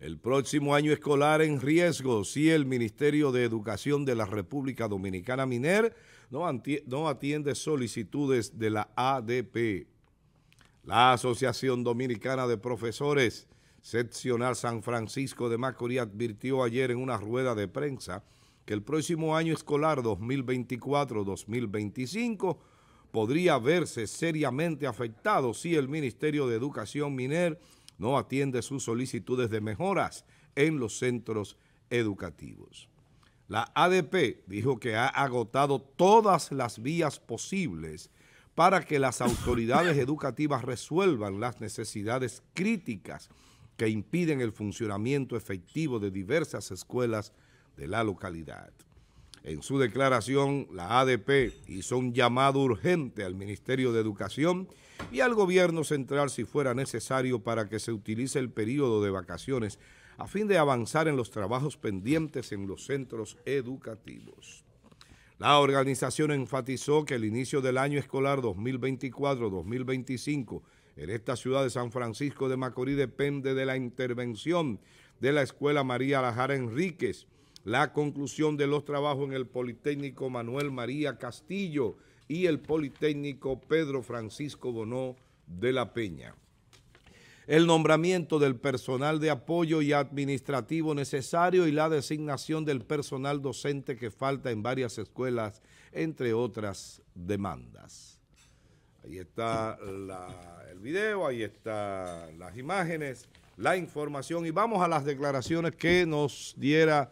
El próximo año escolar en riesgo si el Ministerio de Educación de la República Dominicana Miner no, atiende solicitudes de la ADP. La Asociación Dominicana de Profesores Seccional San Francisco de Macorís advirtió ayer en una rueda de prensa que el próximo año escolar 2024-2025 podría verse seriamente afectado si el Ministerio de Educación Miner no atiende sus solicitudes de mejoras en los centros educativos. La ADP dijo que ha agotado todas las vías posibles para que las autoridades educativas resuelvan las necesidades críticas que impiden el funcionamiento efectivo de diversas escuelas de la localidad. En su declaración, la ADP hizo un llamado urgente al Ministerio de Educación y al gobierno central si fuera necesario para que se utilice el periodo de vacaciones a fin de avanzar en los trabajos pendientes en los centros educativos. La organización enfatizó que el inicio del año escolar 2024-2025 en esta ciudad de San Francisco de Macorís depende de la intervención de la Escuela María Lajara Enríquez, la conclusión de los trabajos en el Politécnico Manuel María Castillo y el Politécnico Pedro Francisco Bonó de la Peña. El nombramiento del personal de apoyo y administrativo necesario y la designación del personal docente que falta en varias escuelas, entre otras demandas. Ahí está el video, ahí están las imágenes, la información y vamos a las declaraciones que nos diera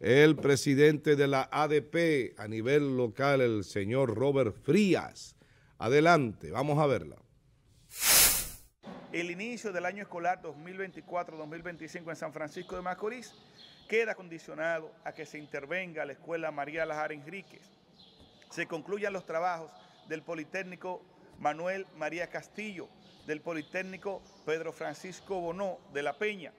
el presidente de la ADP a nivel local, el señor Robert Frías. Adelante, vamos a verla. El inicio del año escolar 2024-2025 en San Francisco de Macorís queda condicionado a que se intervenga la Escuela María Lajar Enríquez. Se concluyan los trabajos del Politécnico Manuel María Castillo, del Politécnico Pedro Francisco Bonó de la Peña,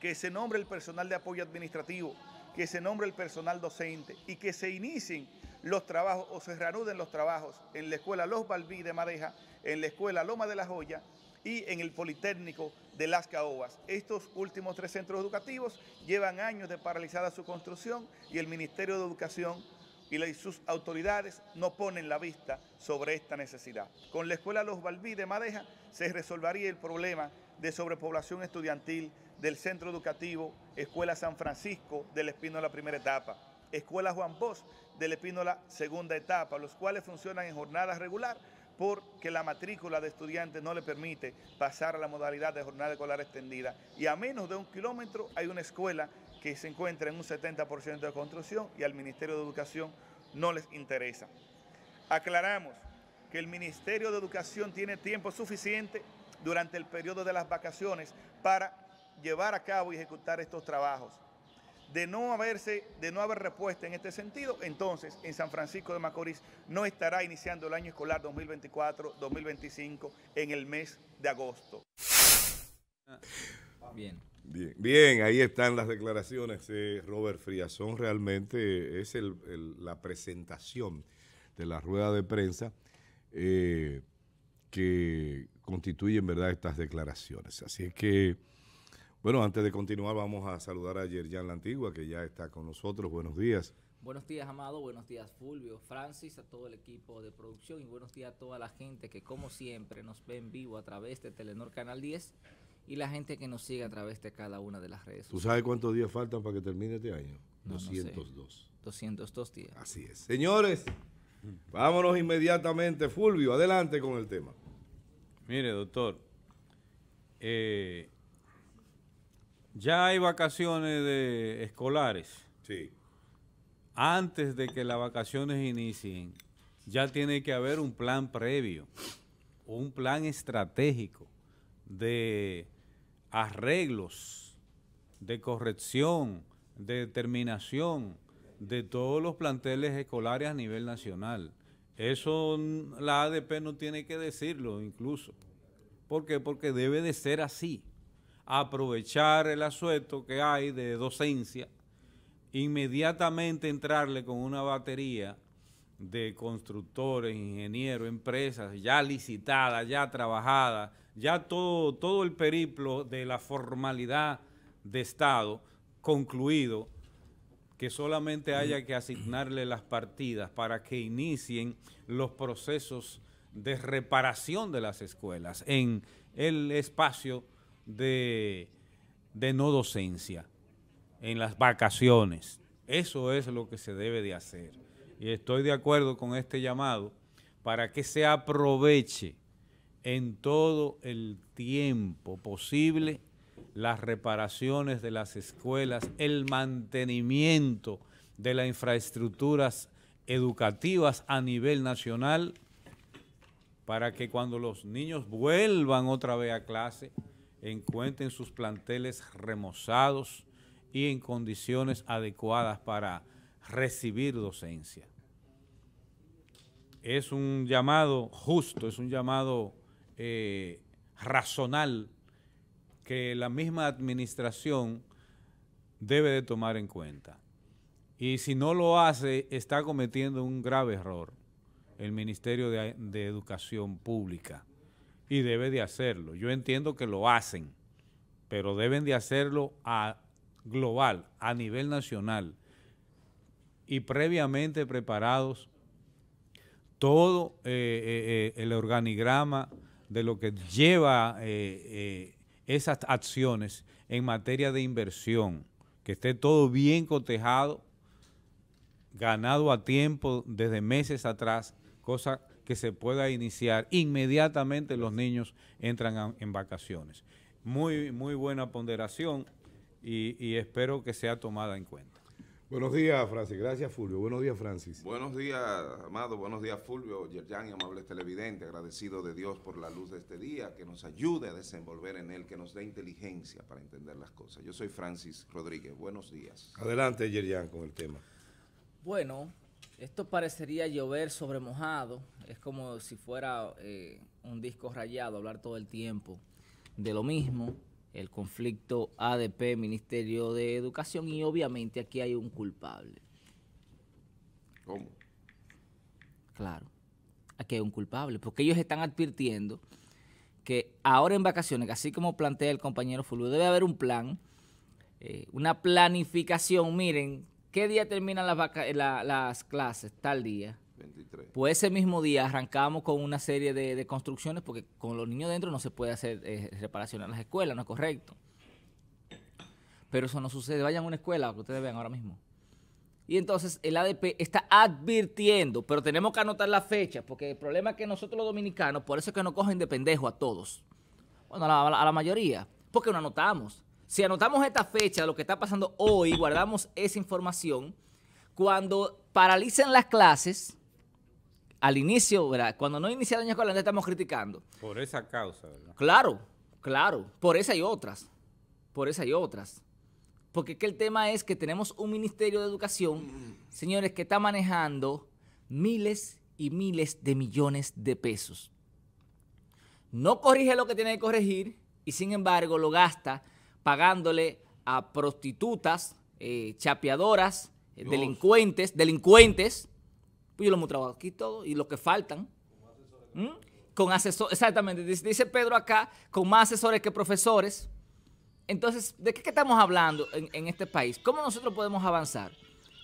que se nombre el personal de apoyo administrativo que se nombre el personal docente y que se inicien los trabajos o se reanuden los trabajos en la escuela Los Balbí de Madeja, en la escuela Loma de la Joya y en el Politécnico de Las Caobas. Estos últimos tres centros educativos llevan años de paralizada su construcción y el Ministerio de Educación y sus autoridades no ponen la vista sobre esta necesidad. Con la escuela Los Balbí de Madeja se resolvería el problema de sobrepoblación estudiantil del Centro Educativo Escuela San Francisco del Espínola Primera Etapa, Escuela Juan Bosch del Espínola Segunda Etapa, los cuales funcionan en jornada regular porque la matrícula de estudiantes no le permite pasar a la modalidad de jornada escolar extendida. Y a menos de un kilómetro hay una escuela que se encuentra en un 70% de construcción y al Ministerio de Educación no les interesa. Aclaramos que el Ministerio de Educación tiene tiempo suficiente durante el periodo de las vacaciones para llevar a cabo y ejecutar estos trabajos. De no, haberse, de no haber respuesta en este sentido, entonces en San Francisco de Macorís no estará iniciando el año escolar 2024-2025 en el mes de agosto. Bien. Bien, ahí están las declaraciones de Robert son Realmente es la presentación de la rueda de prensa eh, que constituye en verdad estas declaraciones. Así es que bueno, antes de continuar, vamos a saludar a Yerjan La Antigua, que ya está con nosotros. Buenos días. Buenos días, Amado. Buenos días, Fulvio, Francis, a todo el equipo de producción y buenos días a toda la gente que, como siempre, nos ve en vivo a través de Telenor Canal 10 y la gente que nos sigue a través de cada una de las redes. ¿Tú sabes cuántos días faltan para que termine este año? 202. 202 días. Así es. Señores, vámonos inmediatamente. Fulvio, adelante con el tema. Mire, doctor. Eh, ya hay vacaciones de escolares. Sí. Antes de que las vacaciones inicien, ya tiene que haber un plan previo, un plan estratégico de arreglos, de corrección, de determinación de todos los planteles escolares a nivel nacional. Eso la ADP no tiene que decirlo incluso. ¿Por qué? Porque debe de ser así aprovechar el asueto que hay de docencia, inmediatamente entrarle con una batería de constructores, ingenieros, empresas ya licitadas, ya trabajadas, ya todo, todo el periplo de la formalidad de Estado concluido, que solamente haya que asignarle las partidas para que inicien los procesos de reparación de las escuelas en el espacio de, no docencia en las vacaciones. Eso es lo que se debe de hacer. Y estoy de acuerdo con este llamado para que se aproveche en todo el tiempo posible las reparaciones de las escuelas, el mantenimiento de las infraestructuras educativas a nivel nacional, para que cuando los niños vuelvan otra vez a clase, encuentren sus planteles remozados y en condiciones adecuadas para recibir docencia. Es un llamado justo, es un llamado eh, razonal que la misma administración debe de tomar en cuenta. Y si no lo hace, está cometiendo un grave error el Ministerio de Educación Pública y debe de hacerlo. Yo entiendo que lo hacen, pero deben de hacerlo a global, a nivel nacional y previamente preparados todo eh, eh, eh, el organigrama de lo que lleva esas acciones en materia de inversión, que esté todo bien cotejado, ganado a tiempo desde meses atrás, cosa que se pueda iniciar inmediatamente los niños entran en vacaciones. Muy, muy buena ponderación y, espero que sea tomada en cuenta. Buenos días, Francis. Gracias, Fulvio. Buenos días, Francis. Buenos días, Amado. Buenos días, Fulvio, Yerjan y amables televidentes. Agradecido de Dios por la luz de este día, que nos ayude a desenvolver en él, que nos dé inteligencia para entender las cosas. Yo soy Francis Rodríguez. Buenos días. Adelante, Yerjan, con el tema. Bueno, esto parecería llover sobre mojado, es como si fuera eh, un disco rayado, hablar todo el tiempo de lo mismo, el conflicto ADP, Ministerio de Educación, y obviamente aquí hay un culpable. ¿Cómo? Claro, aquí hay un culpable, porque ellos están advirtiendo que ahora en vacaciones, así como plantea el compañero Fulvio, debe haber un plan, eh, una planificación, miren, ¿Qué día terminan las, eh, clases? Tal día. 23. Pues ese mismo día arrancamos con una serie de, construcciones porque con los niños dentro no se puede hacer eh, reparación en las escuelas, no es correcto. Pero eso no sucede. Vayan a una escuela, que ustedes vean ahora mismo. Y entonces el ADP está advirtiendo, pero tenemos que anotar la fecha, porque el problema es que nosotros los dominicanos, por eso es que nos cogen de pendejo a todos. Bueno, a la, a la mayoría, porque no anotamos. Si anotamos esta fecha, lo que está pasando hoy, guardamos esa información, cuando paralicen las clases, al inicio, ¿verdad? cuando no inicia el año escolar, estamos criticando. Por esa causa, ¿verdad? Claro, claro, por esa y otras, por esa y otras. Porque que el tema es que tenemos un Ministerio de Educación, señores, que está manejando miles y miles de millones de pesos. No corrige lo que tiene que corregir y sin embargo lo gasta pagándole a prostitutas, eh, chapeadoras, eh, delincuentes, delincuentes. Pues yo lo hemos trabajado aquí todo y lo que faltan. ¿Mm? Con asesores, exactamente, dice Pedro acá, con más asesores que profesores. Entonces, ¿de qué, estamos hablando en, en este país? ¿Cómo nosotros podemos avanzar?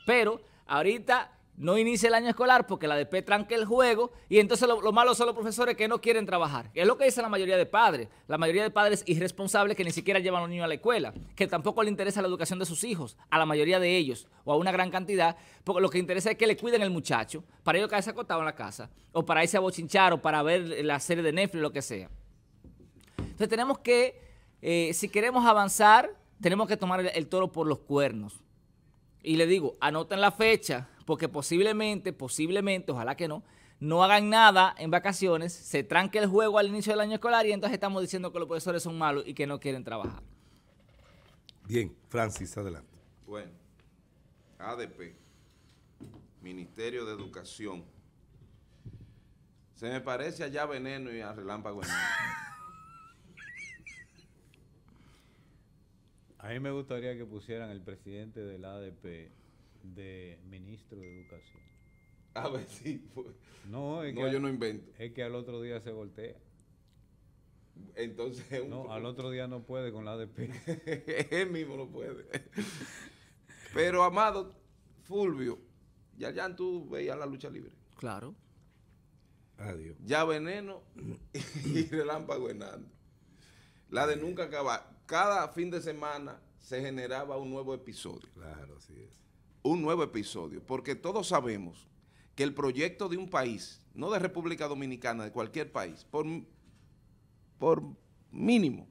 Pero ahorita no inicia el año escolar porque la DP tranque el juego y entonces lo, malo son los profesores que no quieren trabajar. Es lo que dice la mayoría de padres. La mayoría de padres irresponsables que ni siquiera llevan a los niños a la escuela, que tampoco le interesa la educación de sus hijos, a la mayoría de ellos o a una gran cantidad, porque lo que interesa es que le cuiden el muchacho para ellos quedarse acostado en la casa o para irse a bochinchar o para ver la serie de Netflix, lo que sea. Entonces tenemos que, eh, si queremos avanzar, tenemos que tomar el toro por los cuernos. Y le digo, anoten la fecha, porque posiblemente, posiblemente, ojalá que no, no hagan nada en vacaciones, se tranque el juego al inicio del año escolar y entonces estamos diciendo que los profesores son malos y que no quieren trabajar. Bien, Francis, adelante. Bueno, ADP, Ministerio de Educación. Se me parece allá Veneno y a Relámpago. a mí me gustaría que pusieran el presidente del ADP de ministro de Educación. A ver si. No, yo no invento. Es que al otro día se voltea. Entonces. No, al otro día no puede con la P. Él mismo no puede. Pero, amado Fulvio, ya, ya tú veías la lucha libre. Claro. Adiós. Ya Veneno y Relámpago enando La de nunca acabar. Cada fin de semana se generaba un nuevo episodio. Claro, así es un nuevo episodio, porque todos sabemos que el proyecto de un país, no de República Dominicana, de cualquier país, por, por mínimo,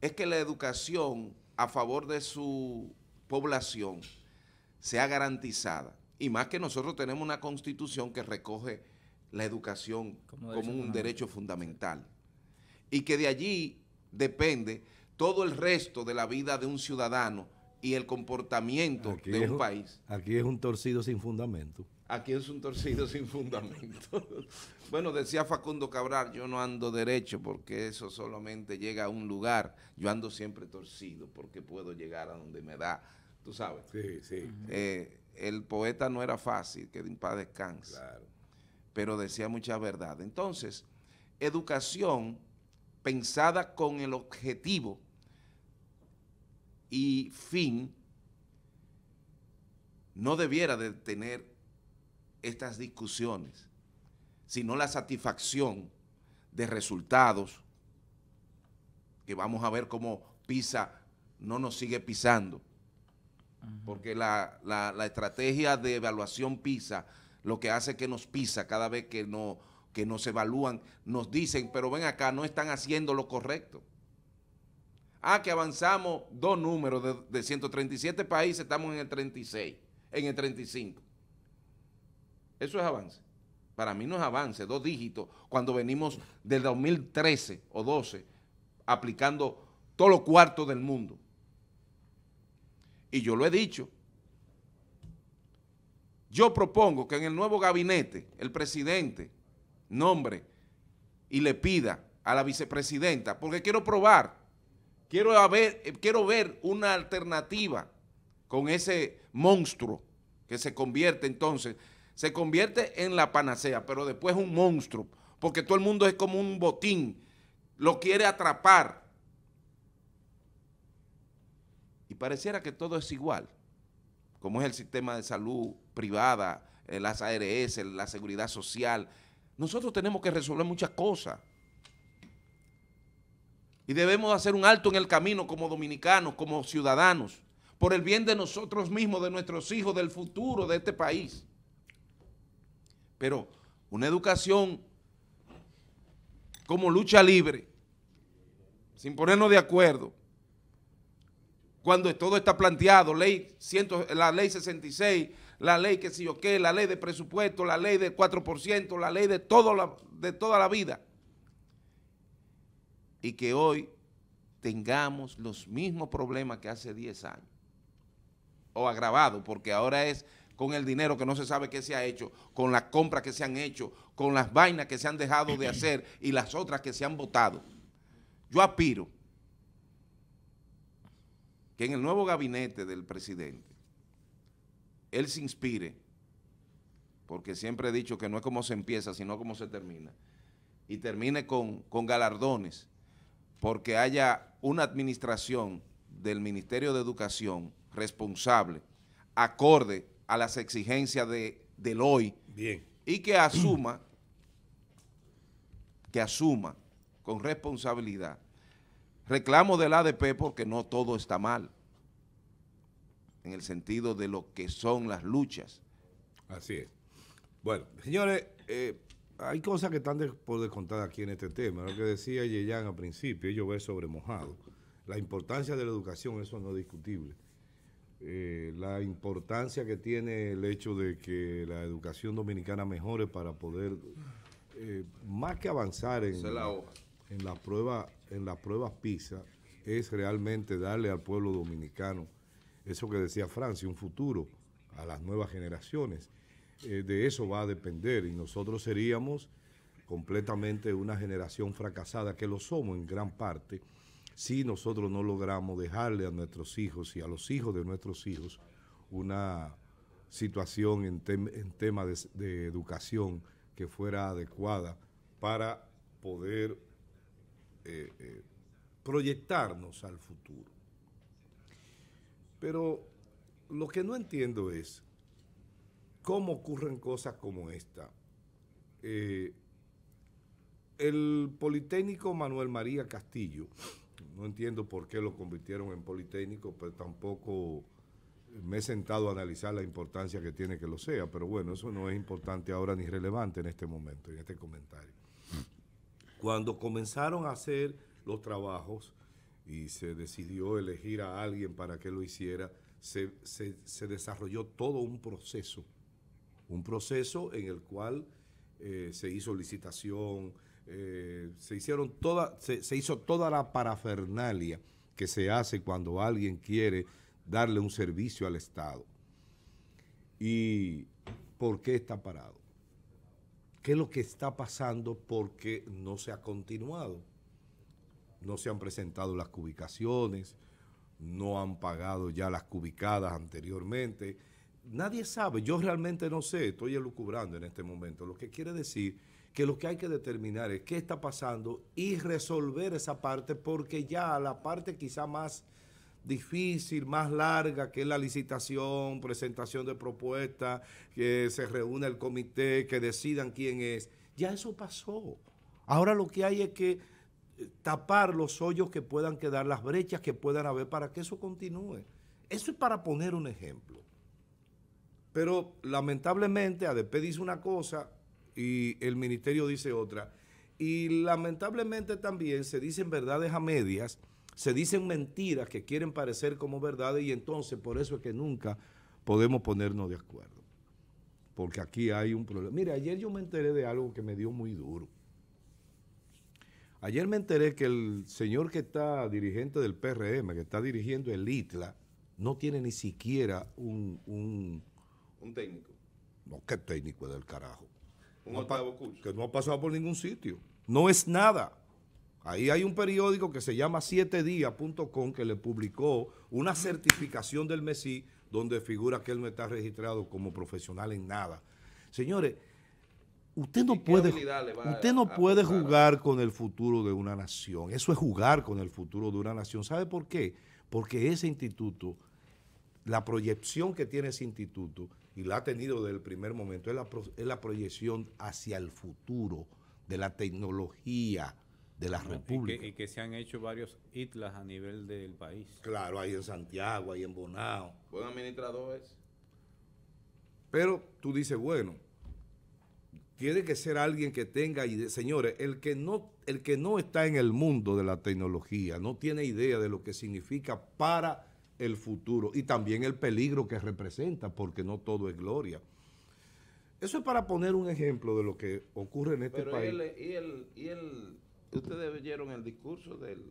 es que la educación a favor de su población sea garantizada. Y más que nosotros tenemos una constitución que recoge la educación como, como un derecho fundamental. Y que de allí depende todo el resto de la vida de un ciudadano y el comportamiento de un, país. Aquí es un torcido sin fundamento. Aquí es un torcido sin fundamento. bueno, decía Facundo Cabral, yo no ando derecho porque eso solamente llega a un lugar. Yo ando siempre torcido porque puedo llegar a donde me da. Tú sabes. Sí, sí. Eh, el poeta no era fácil, que de paz descanse. Claro. Pero decía mucha verdad. Entonces, educación pensada con el objetivo y fin no debiera de tener estas discusiones, sino la satisfacción de resultados que vamos a ver cómo pisa, no nos sigue pisando. Porque la, estrategia de evaluación PISA, lo que hace que nos pisa cada vez que, no, que nos evalúan, nos dicen, pero ven acá, no están haciendo lo correcto. Ah, que avanzamos dos números de, 137 países, estamos en el 36, en el 35. Eso es avance. Para mí no es avance, dos dígitos, cuando venimos del 2013 o 12 aplicando todos los cuartos del mundo. Y yo lo he dicho. Yo propongo que en el nuevo gabinete el presidente nombre y le pida a la vicepresidenta, porque quiero probar Quiero, eh, quiero ver una alternativa con ese monstruo que se convierte entonces, se convierte en la panacea, pero después un monstruo, porque todo el mundo es como un botín, lo quiere atrapar. Y pareciera que todo es igual, como es el sistema de salud privada, eh, las ARS, la seguridad social. Nosotros tenemos que resolver muchas cosas. Y debemos hacer un alto en el camino como dominicanos, como ciudadanos, por el bien de nosotros mismos, de nuestros hijos, del futuro de este país. Pero una educación como lucha libre, sin ponernos de acuerdo, cuando todo está planteado, ley la ley 66, la ley que sí yo qué, la ley de presupuesto, la ley del 4%, la ley de, de toda la vida, y que hoy tengamos los mismos problemas que hace 10 años, o agravado, porque ahora es con el dinero que no se sabe qué se ha hecho, con las compras que se han hecho, con las vainas que se han dejado de hacer y las otras que se han votado. Yo aspiro que en el nuevo gabinete del presidente, él se inspire, porque siempre he dicho que no es como se empieza, sino como se termina, y termine con, con galardones porque haya una administración del Ministerio de Educación responsable, acorde a las exigencias de, del hoy, Bien. y que asuma, que asuma con responsabilidad reclamo del ADP porque no todo está mal, en el sentido de lo que son las luchas. Así es. Bueno, señores, eh, hay cosas que están de, por descontar aquí en este tema. Lo que decía Yeyan al principio, llover sobre mojado. La importancia de la educación, eso no es discutible. Eh, la importancia que tiene el hecho de que la educación dominicana mejore para poder, eh, más que avanzar en, la en, la prueba, en las pruebas PISA, es realmente darle al pueblo dominicano eso que decía Francia, un futuro a las nuevas generaciones. Eh, de eso va a depender y nosotros seríamos completamente una generación fracasada, que lo somos en gran parte, si nosotros no logramos dejarle a nuestros hijos y a los hijos de nuestros hijos una situación en, temas tema de, educación que fuera adecuada para poder eh, eh, proyectarnos al futuro. Pero lo que no entiendo es cómo ocurren cosas como esta. Eh, el Politécnico Manuel María Castillo, no entiendo por qué lo convirtieron en Politécnico, pero pues tampoco me he sentado a analizar la importancia que tiene que lo sea, pero bueno, eso no es importante ahora ni relevante en este momento, en este comentario. Cuando comenzaron a hacer los trabajos y se decidió elegir a alguien para que lo hiciera, se desarrolló todo un proceso un proceso en el cual eh, se hizo licitación, eh, se hicieron se, hizo toda la parafernalia que se hace cuando alguien quiere darle un servicio al Estado. ¿Y por qué está parado? ¿Qué es lo que está pasando? Porque no se ha continuado. No se han presentado las cubicaciones, no han pagado ya las cubicadas anteriormente nadie sabe, yo realmente no sé, estoy elucubrando en este momento, lo que quiere decir que lo que hay que determinar es qué está pasando y resolver esa parte porque ya la parte quizá más difícil, más larga, que es la licitación, presentación de propuestas, que se reúna el comité, que decidan quién es, ya eso pasó. Ahora lo que hay es que eh, tapar los hoyos que puedan quedar, las brechas que puedan haber para que eso continúe. Eso es para poner un ejemplo. Pero lamentablemente ADP dice una cosa y el ministerio dice otra. Y lamentablemente también se dicen verdades a medias, se dicen mentiras que quieren parecer como verdades y entonces por eso es que nunca podemos ponernos de acuerdo. Porque aquí hay un problema. Mira, ayer yo me enteré de algo que me dio muy duro. Ayer me enteré que el señor que está dirigente del PRM, que está dirigiendo el ITLA, no tiene ni siquiera un un técnico. No, qué técnico es del carajo. Un Que no ha pasado por ningún sitio. No es nada. Ahí hay un periódico que se llama 7días.com que le publicó una certificación del Messi donde figura que él no está registrado como profesional en nada. Señores, usted no puede, usted no puede jugar con el futuro de una nación. Eso es jugar con el futuro de una nación. ¿Sabe por qué? Porque ese instituto, la proyección que tiene ese instituto y la ha tenido desde el primer momento, es la, proyección hacia el futuro de la tecnología de la República. Y que, se han hecho varios hitlas a nivel del país. Claro, ahí en Santiago, ahí en Bonao. Buen administrador es. Pero tú dices, bueno, tiene que ser alguien que tenga idea. Señores, el que, no, el que no está en el mundo de la tecnología, no tiene idea de lo que significa para el futuro y también el peligro que representa, porque no todo es gloria. Eso es para poner un ejemplo de lo que ocurre en este país. Y y el, y el, ustedes vieron el discurso del...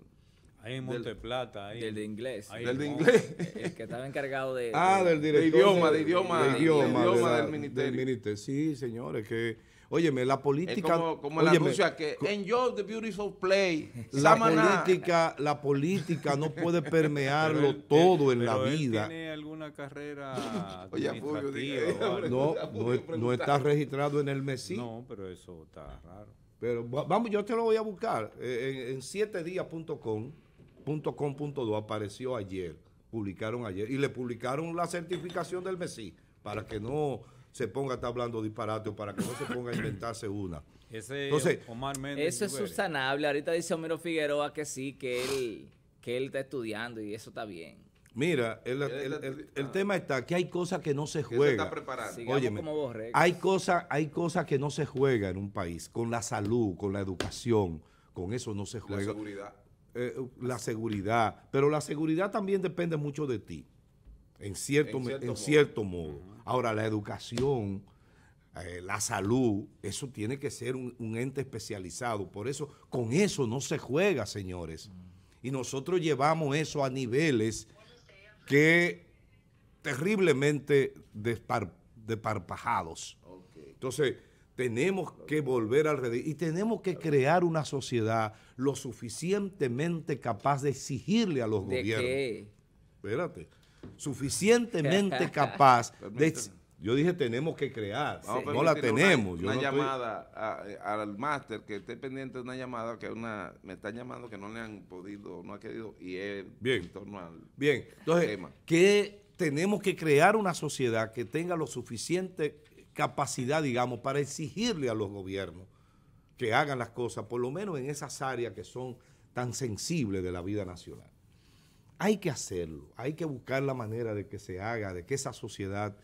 Ahí en Monteplata. Ahí. Del de inglés. Ahí del de inglés. El que estaba encargado de... Ah, del director. De idioma, de idioma. De idioma, ministerio. del ministerio. Sí, señores, que Óyeme, la política... Es como, como the beautiful play. La política, la política no puede permearlo todo en la vida. tiene alguna carrera Oye, Fulvio, No, no, no está registrado en el Messi. No, pero eso está raro. Pero vamos, yo te lo voy a buscar. Eh, en, en 7 apareció ayer. Publicaron ayer. Y le publicaron la certificación del Messi para que no se ponga a estar hablando disparate para que no se ponga a inventarse una. Ese eso es subsanable. Ahorita dice Homero Figueroa que sí, que él, que él está estudiando y eso está bien. Mira, el, el, tema está que hay cosas que no se juegan. oye hay cosas hay cosas que no se juegan en un país, con la salud, con la educación, con eso no se juega. La seguridad. Eh, la seguridad, pero la seguridad también depende mucho de ti. En cierto, cierto, modo. Ahora, la educación, eh, la salud, eso tiene que ser un, ente especializado. Por eso, con eso no se juega, señores. Y nosotros llevamos eso a niveles que terriblemente despar, desparpajados. Entonces, tenemos que volver alrededor y tenemos que crear una sociedad lo suficientemente capaz de exigirle a los ¿De gobiernos. Qué? Espérate suficientemente capaz de... Yo dije, tenemos que crear. No la tenemos. Una, llamada eh, al máster que esté pendiente de una llamada que una me están llamando que no le han podido, no ha querido, y es Bien. en torno Bien. Entonces, que tenemos que crear una sociedad que tenga lo suficiente capacidad, digamos, para exigirle a los gobiernos que hagan las cosas, por lo menos en esas áreas que son tan sensibles de la vida nacional hay que hacerlo, hay que buscar la manera de que se haga, de que esa sociedad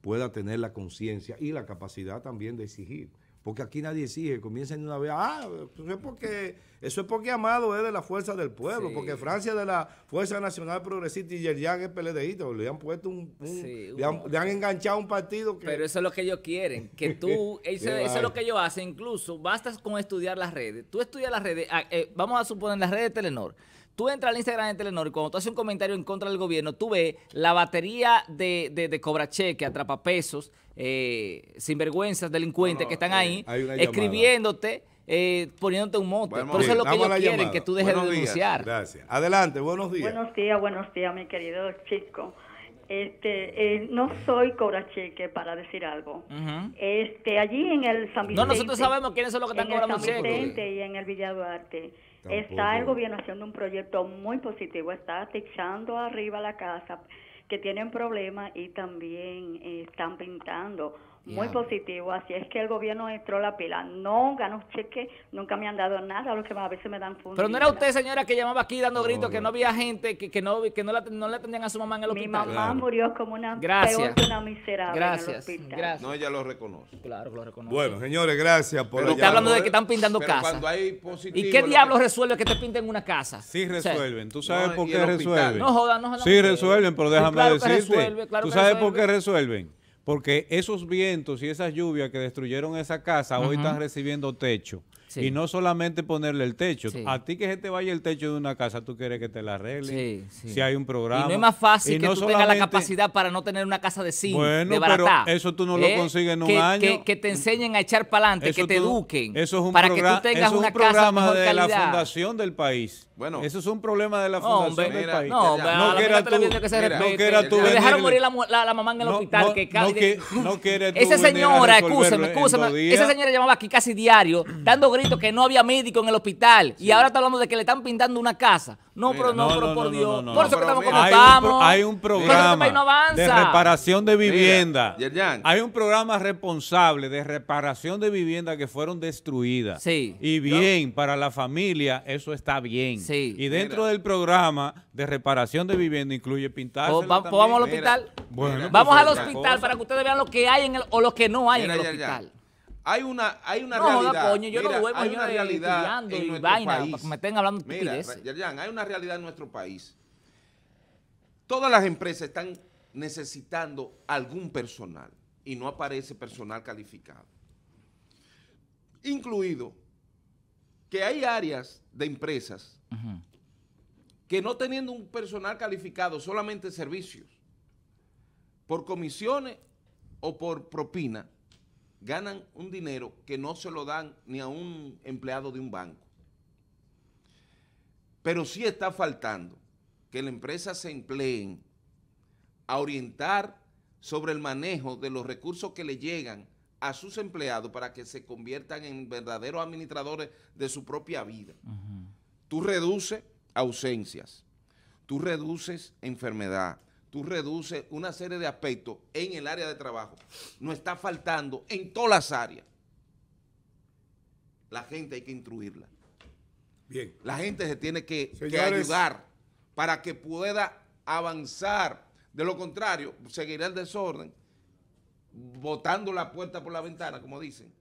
pueda tener la conciencia y la capacidad también de exigir. Porque aquí nadie exige, en una vez, ah, eso es porque, eso es porque Amado es de la fuerza del pueblo, porque Francia es de la Fuerza Nacional Progresista y Yerjan es peledeíto, le han puesto un, le, han, enganchado un partido que... Pero eso es lo que ellos quieren, que tú, eso, es lo que ellos hacen, incluso basta con estudiar las redes, tú estudias las redes, ah, eh, vamos a suponer las redes de Telenor, tú entras al Instagram de Telenor y cuando tú haces un comentario en contra del gobierno, tú ves la batería de, de, de atrapa pesos, eh, sinvergüenzas, delincuentes que están eh, ahí escribiéndote, eh, poniéndote un mote. Por eso es lo que ellos quieren, que tú dejes de denunciar. Gracias. Adelante, buenos días. Buenos días, buenos días, mi querido chico. Este, eh, no soy cobracheque para decir algo. Este, allí en el San Vicente. No, nosotros sabemos En el y en el Villa Duarte. Está el gobierno haciendo un proyecto muy positivo. Está techando arriba la casa que tienen problemas y también eh, están pintando muy positivo. Así es que el gobierno entró la pila. No ganó cheque, nunca me han dado nada, lo que a veces me dan fondos. Pero no era usted, señora, que llamaba aquí dando gritos que no había gente, que, que no que no la, no atendían a su mamá en el hospital. Mi mamá murió como una, gracias. una miserable gracias. En el No, ella lo reconoce. Claro lo reconoce. Bueno, señores, gracias por Pero está hablando de que están pintando casas. ¿Y qué diablos resuelve que te pinten una casa? Sí resuelven. ¿Tú sabes por qué resuelven? No jodan, no jodan. Sí resuelven, pero déjame decirte. ¿Tú sabes por qué resuelven? Porque esos vientos y esas lluvias que destruyeron esa casa hoy están recibiendo techo. Y no solamente ponerle el techo. A ti que se te vaya el techo de una casa, tú quieres que te la arregle. si hay un programa. Y no es más fácil que tú tengas la capacidad para no tener una casa de cinco bueno, de barata. eso tú no lo ¿eh? consigues en un año. Que, te enseñen a echar para adelante, que te eduquen. Eso es un para que tú tengas eso es un casa de la fundación del país. Bueno. Eso es un problema de la fundación no, hombre, del país. No, que era tú. no tú. Dejaron morir la, mamá en el hospital. Que no quiere Esa señora, escúcheme, escúcheme. Esa señora llamaba aquí casi diario, dando gritos que no había médico en el hospital. Y ahora está hablando de que le están pintando una casa. No, pero no, por Dios. por eso que estamos como estamos. Hay un programa de reparación de vivienda. Hay un programa responsable de reparación de vivienda que fueron destruidas. Sí. Y bien, para la familia, eso está bien. Sí. Y dentro del programa de reparación de vivienda incluye pintar. Pues pues vamos al hospital. Bueno, vamos pues, al hospital para que ustedes vean lo que hay en el, o lo que no hay en el hospital. Hay una, hay una realidad. coño, yo no vuelvo me estén hablando Mira, hay una realidad en nuestro país. Todas las empresas están necesitando algún personal y no aparece personal calificado. Incluido que hay áreas de empresas que no teniendo un personal calificado, solamente servicios, por comisiones o por propina, ganan un dinero que no se lo dan ni a un empleado de un banco. Pero sí está faltando que la empresa se emplee a orientar sobre el manejo de los recursos que le llegan a sus empleados para que se conviertan en verdaderos administradores de su propia vida. Tú reduces ausencias, tú reduces enfermedad, tú reduces una serie de aspectos en el área de trabajo. No está faltando en todas las áreas. La gente hay que instruirla. Bien. La gente se tiene que, que ayudar para que pueda avanzar. De lo contrario, seguirá el desorden, botando la puerta por la ventana, como dicen.